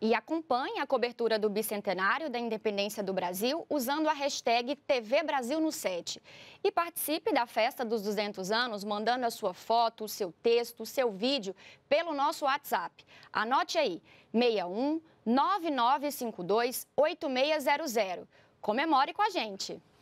e acompanhe a cobertura do bicentenário da independência do Brasil usando a hashtag TV Brasil no 7. E participe da festa dos 200 anos mandando a sua foto, o seu texto, o seu vídeo pelo nosso WhatsApp. Anote aí: 61 9952 8600. Comemore com a gente!